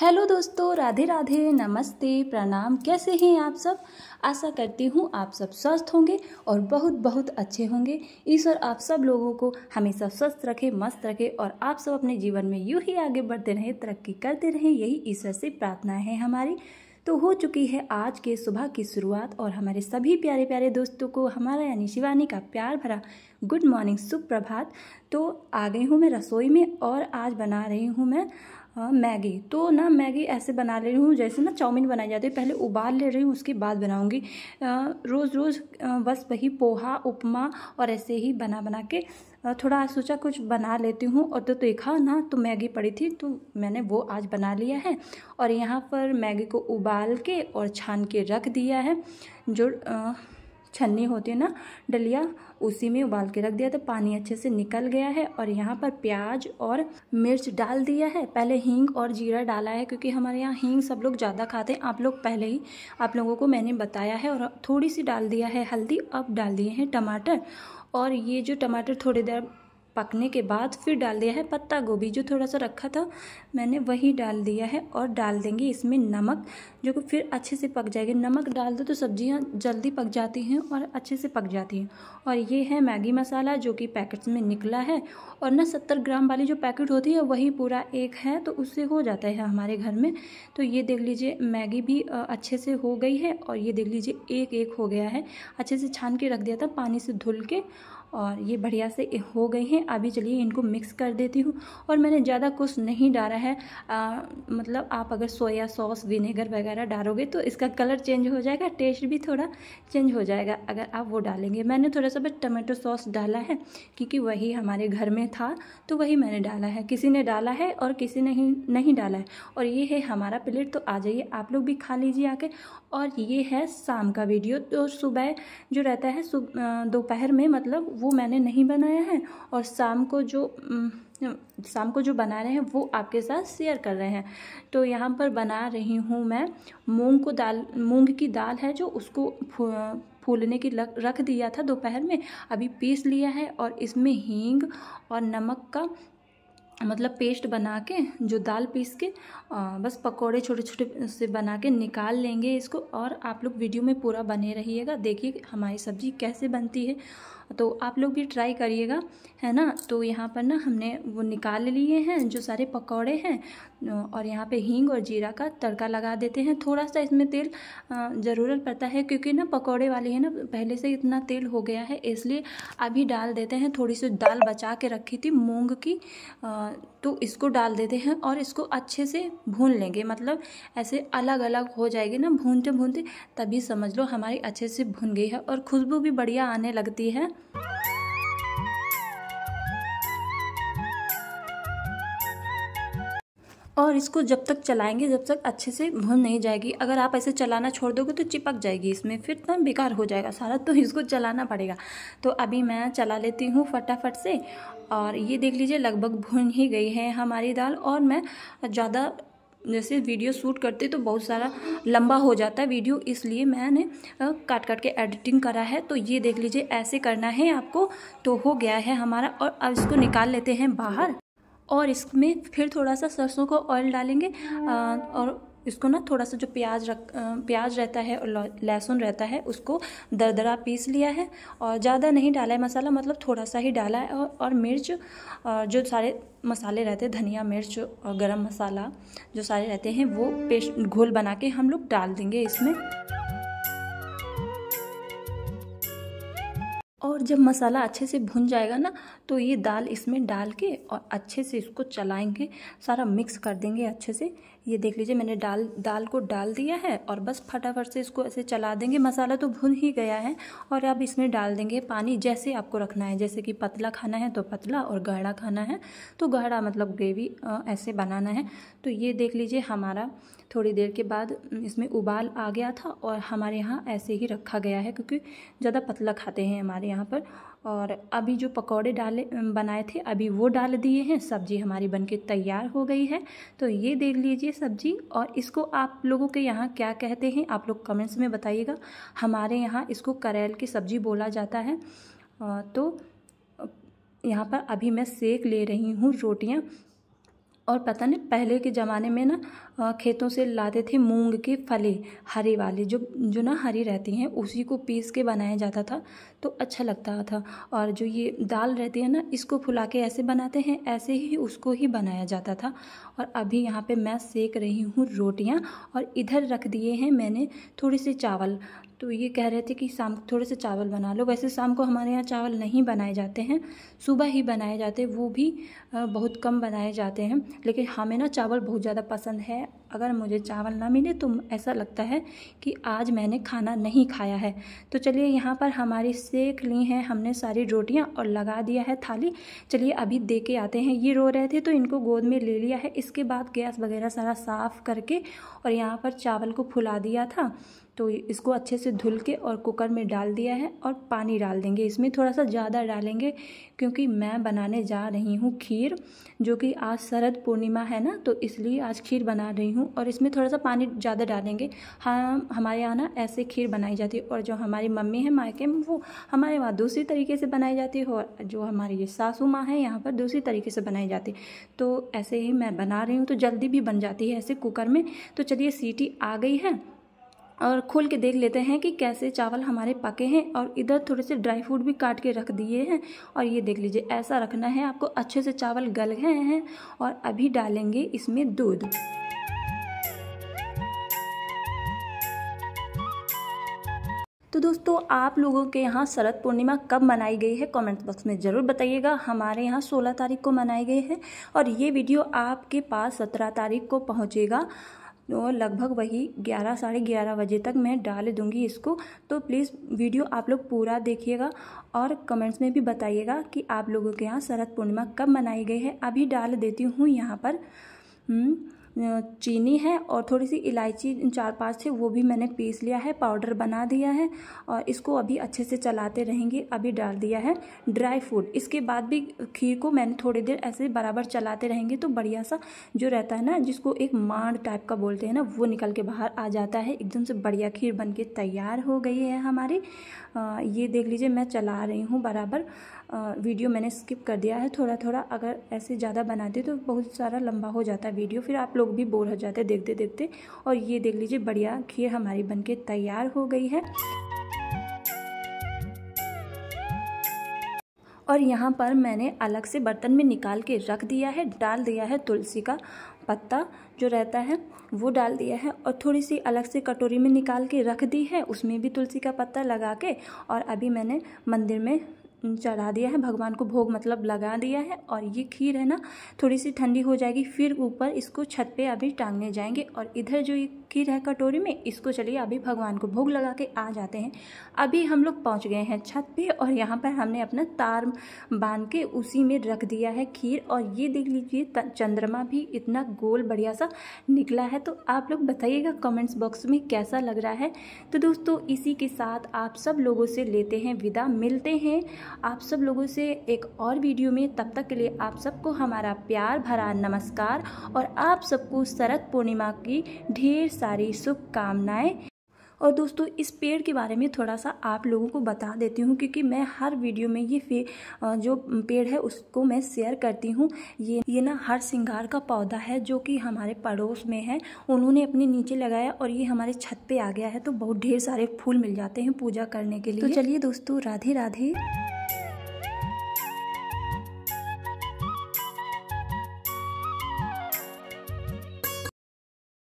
hello दोस्तों राधे राधे नमस्ते प्रणाम कैसे हैं आप सब आशा करती हूँ आप सब स्वस्थ होंगे और बहुत बहुत अच्छे होंगे ईश्वर आप सब लोगों को हमेशा स्वस्थ रखे मस्त रखे और आप सब अपने जीवन में यूँ ही आगे बढ़ते रहें तरक्की करते रहें यही ईश्वर से प्रार्थना है हमारी तो हो चुकी है आज के सुबह की शुरुआत और हमारे सभी प्यारे प्यारे दोस्तों को हमारा यानी शिवानी का प्यार भरा गुड मॉर्निंग सुप्रभात तो आ गई हूँ मैं रसोई में और आज बना रही हूँ मैं मैगी तो ना मैगी ऐसे बना ले रही हूँ जैसे ना चाउमीन बनाई जाती है पहले उबाल ले रही हूँ उसके बाद बनाऊँगी रोज़ रोज़ बस वही पोहा उपमा और ऐसे ही बना बना के थोड़ा आज सोचा कुछ बना लेती हूँ और तो देखा ना तो मैगी पड़ी थी तो मैंने वो आज बना लिया है और यहाँ पर मैगी को उबाल के और छान के रख दिया है जो आ, छन्नी होती है ना डलिया उसी में उबाल के रख दिया था तो पानी अच्छे से निकल गया है और यहाँ पर प्याज और मिर्च डाल दिया है पहले हींग और जीरा डाला है क्योंकि हमारे यहाँ हींग सब लोग ज़्यादा खाते हैं आप लोग पहले ही आप लोगों को मैंने बताया है और थोड़ी सी डाल दिया है हल्दी अब डाल दिए हैं टमाटर और ये जो टमाटर थोड़ी देर पकने के बाद फिर डाल दिया है पत्ता गोभी जो थोड़ा सा रखा था मैंने वही डाल दिया है और डाल देंगे इसमें नमक जो कि फिर अच्छे से पक जाएगी नमक डाल दो तो सब्जियां जल्दी पक जाती हैं और अच्छे से पक जाती हैं और ये है मैगी मसाला जो कि पैकेट्स में निकला है और ना सत्तर ग्राम वाली जो पैकेट होती है वही पूरा एक है तो उससे हो जाता है हमारे घर में तो ये देख लीजिए मैगी भी अच्छे से हो गई है और ये देख लीजिए एक एक हो गया है अच्छे से छान के रख दिया था पानी से धुल के और ये बढ़िया से हो गई हैं अभी चलिए इनको मिक्स कर देती हूँ और मैंने ज़्यादा कुछ नहीं डाला है आ, मतलब आप अगर सोया सॉस विनेगर वगैरह डालोगे तो इसका कलर चेंज हो जाएगा टेस्ट भी थोड़ा चेंज हो जाएगा अगर आप वो डालेंगे मैंने थोड़ा सा बस टमाटो सॉस डाला है क्योंकि वही हमारे घर में था तो वही मैंने डाला है किसी ने डाला है और किसी ने नहीं डाला है और ये है हमारा प्लेट तो आ जाइए आप लोग भी खा लीजिए आके और ये है शाम का वीडियो तो सुबह जो रहता है दोपहर में मतलब वो वो मैंने नहीं बनाया है और शाम को जो शाम को जो बना रहे हैं वो आपके साथ शेयर कर रहे हैं तो यहाँ पर बना रही हूँ मैं मूंग को दाल मूंग की दाल है जो उसको फूलने की लग, रख दिया था दोपहर में अभी पीस लिया है और इसमें हींग और नमक का मतलब पेस्ट बना के जो दाल पीस के आ, बस पकोड़े छोटे छोटे से बना के निकाल लेंगे इसको और आप लोग वीडियो में पूरा बने रहिएगा देखिए हमारी सब्ज़ी कैसे बनती है तो आप लोग भी ट्राई करिएगा है ना तो यहाँ पर ना हमने वो निकाल लिए हैं जो सारे पकौड़े हैं और यहाँ पे हींग और जीरा का तड़का लगा देते हैं थोड़ा सा इसमें तेल ज़रूरत पड़ता है क्योंकि ना पकौड़े वाले हैं ना पहले से इतना तेल हो गया है इसलिए अभी डाल देते हैं थोड़ी सी दाल बचा के रखी थी मूँग की आ, तो इसको डाल देते हैं और इसको अच्छे से भून लेंगे मतलब ऐसे अलग अलग हो जाएगी ना भूनते भूनते तभी समझ लो हमारी अच्छे से भून गई है और खुशबू भी बढ़िया आने लगती है और इसको जब तक चलाएंगे जब तक अच्छे से भुन नहीं जाएगी अगर आप ऐसे चलाना छोड़ दोगे तो चिपक जाएगी इसमें फिर तो बेकार हो जाएगा सारा तो इसको चलाना पड़ेगा तो अभी मैं चला लेती हूँ फटाफट से और ये देख लीजिए लगभग भुन ही गई है हमारी दाल और मैं ज़्यादा जैसे वीडियो शूट करते तो बहुत सारा लंबा हो जाता है वीडियो इसलिए मैंने काट काट के एडिटिंग करा है तो ये देख लीजिए ऐसे करना है आपको तो हो गया है हमारा और अब इसको निकाल लेते हैं बाहर और इसमें फिर थोड़ा सा सरसों का ऑयल डालेंगे और इसको ना थोड़ा सा जो प्याज रख प्याज रहता है और लहसुन रहता है उसको दरदरा पीस लिया है और ज़्यादा नहीं डाला है मसाला मतलब थोड़ा सा ही डाला है और, और मिर्च और जो सारे मसाले रहते हैं धनिया मिर्च और गरम मसाला जो सारे रहते हैं वो पेस्ट घोल बना के हम लोग डाल देंगे इसमें और जब मसाला अच्छे से भुन जाएगा ना तो ये दाल इसमें डाल के और अच्छे से इसको चलाएंगे सारा मिक्स कर देंगे अच्छे से ये देख लीजिए मैंने डाल दाल को डाल दिया है और बस फटाफट से इसको ऐसे चला देंगे मसाला तो भुन ही गया है और अब इसमें डाल देंगे पानी जैसे आपको रखना है जैसे कि पतला खाना है तो पतला और गाढ़ा खाना है तो गाढ़ा मतलब ग्रेवी ऐसे बनाना है तो ये देख लीजिए हमारा थोड़ी देर के बाद इसमें उबाल आ गया था और हमारे यहाँ ऐसे ही रखा गया है क्योंकि ज़्यादा पतला खाते हैं हमारे यहाँ पर और अभी जो पकौड़े डाले बनाए थे अभी वो डाल दिए हैं सब्ज़ी हमारी बनके तैयार हो गई है तो ये देख लीजिए सब्ज़ी और इसको आप लोगों के यहाँ क्या कहते हैं आप लोग कमेंट्स में बताइएगा हमारे यहाँ इसको करेल की सब्ज़ी बोला जाता है तो यहाँ पर अभी मैं सेक ले रही हूँ रोटियाँ और पता नहीं पहले के ज़माने में ना खेतों से लाते थे मूंग के फले हरी वाले जो जो ना हरी रहती हैं उसी को पीस के बनाया जाता था तो अच्छा लगता था और जो ये दाल रहती है ना इसको फुला के ऐसे बनाते हैं ऐसे ही उसको ही बनाया जाता था और अभी यहाँ पे मैं सेक रही हूँ रोटियाँ और इधर रख दिए हैं मैंने थोड़ी सी चावल तो ये कह रहे थे कि शाम को थोड़े से चावल बना लो वैसे शाम को हमारे यहाँ चावल नहीं बनाए जाते हैं सुबह ही बनाए जाते वो भी बहुत कम बनाए जाते हैं लेकिन हमें ना चावल बहुत ज़्यादा पसंद है अगर मुझे चावल ना मिले तो ऐसा लगता है कि आज मैंने खाना नहीं खाया है तो चलिए यहाँ पर हमारी सेक ली हैं हमने सारी रोटियाँ और लगा दिया है थाली चलिए अभी दे के आते हैं ये रो रहे थे तो इनको गोद में ले लिया है इसके बाद गैस वगैरह सारा साफ़ करके और यहाँ पर चावल को फुला दिया था तो इसको अच्छे से धुल के और कुकर में डाल दिया है और पानी डाल देंगे इसमें थोड़ा सा ज़्यादा डालेंगे क्योंकि मैं बनाने जा रही हूँ खीर जो कि आज शरद पूर्णिमा है ना तो इसलिए आज खीर बना रही हूँ और इसमें थोड़ा सा पानी ज़्यादा डालेंगे हम हाँ, हमारे यहाँ ना ऐसे खीर बनाई जाती है और जो हमारी मम्मी है मायके में वो हमारे वहाँ दूसरी तरीके से बनाई जाती है और जो हमारी ये सासू माँ है यहाँ पर दूसरी तरीके से बनाई जाती है तो ऐसे ही मैं बना रही हूँ तो जल्दी भी बन जाती है ऐसे कुकर में तो चलिए सीटी आ गई है और खोल के देख लेते हैं कि कैसे चावल हमारे पके हैं और इधर थोड़े से ड्राई फ्रूट भी काट के रख दिए हैं और ये देख लीजिए ऐसा रखना है आपको अच्छे से चावल गल गए हैं और अभी डालेंगे इसमें दूध तो दोस्तों आप लोगों के यहाँ शरद पूर्णिमा कब मनाई गई है कमेंट बॉक्स में ज़रूर बताइएगा हमारे यहाँ 16 तारीख को मनाई गई है और ये वीडियो आपके पास 17 तारीख को पहुँचेगा तो लगभग वही ग्यारह साढ़े ग्यारह बजे तक मैं डाल दूंगी इसको तो प्लीज़ वीडियो आप लोग पूरा देखिएगा और कमेंट्स में भी बताइएगा कि आप लोगों के यहाँ शरद पूर्णिमा कब मनाई गई है अभी डाल देती हूँ यहाँ पर हम्म, चीनी है और थोड़ी सी इलायची चार पांच थे वो भी मैंने पीस लिया है पाउडर बना दिया है और इसको अभी अच्छे से चलाते रहेंगे अभी डाल दिया है ड्राई फ्रूट इसके बाद भी खीर को मैंने थोड़ी देर ऐसे बराबर चलाते रहेंगे तो बढ़िया सा जो रहता है ना जिसको एक मांड टाइप का बोलते हैं ना वो निकल के बाहर आ जाता है एकदम से बढ़िया खीर बन के तैयार हो गई है हमारी ये देख लीजिए मैं चला रही हूँ बराबर वीडियो मैंने स्किप कर दिया है थोड़ा थोड़ा अगर ऐसे ज़्यादा बनाती तो बहुत सारा लंबा हो जाता है वीडियो फिर आप लोग लोग भी बोर हो जाते हैं देखते देखते और ये देख लीजिए बढ़िया खीर हमारी बनके तैयार हो गई है और यहाँ पर मैंने अलग से बर्तन में निकाल के रख दिया है डाल दिया है तुलसी का पत्ता जो रहता है वो डाल दिया है और थोड़ी सी अलग से कटोरी में निकाल के रख दी है उसमें भी तुलसी का पत्ता लगा के और अभी मैंने मंदिर में चढ़ा दिया है भगवान को भोग मतलब लगा दिया है और ये खीर है ना थोड़ी सी ठंडी हो जाएगी फिर ऊपर इसको छत पे अभी टांगने जाएंगे और इधर जो ये खीर है कटोरी में इसको चलिए अभी भगवान को भोग लगा के आ जाते हैं अभी हम लोग पहुंच गए हैं छत पे और यहाँ पर हमने अपना तार बांध के उसी में रख दिया है खीर और ये देख लीजिए चंद्रमा भी इतना गोल बढ़िया सा निकला है तो आप लोग बताइएगा कमेंट्स बॉक्स में कैसा लग रहा है तो दोस्तों इसी के साथ आप सब लोगों से लेते हैं विदा मिलते हैं आप सब लोगों से एक और वीडियो में तब तक के लिए आप सबको हमारा प्यार भरा नमस्कार और आप सबको शरद पूर्णिमा की ढेर सारी शुभकामनाएं और दोस्तों इस पेड़ के बारे में थोड़ा सा आप लोगों को बता देती हूँ क्योंकि मैं हर वीडियो में ये जो पेड़ है उसको मैं शेयर करती हूँ ये ये ना हर सिंगार का पौधा है जो कि हमारे पड़ोस में है उन्होंने अपने नीचे लगाया और ये हमारे छत पे आ गया है तो बहुत ढेर सारे फूल मिल जाते हैं पूजा करने के लिए तो चलिए दोस्तों राधे राधे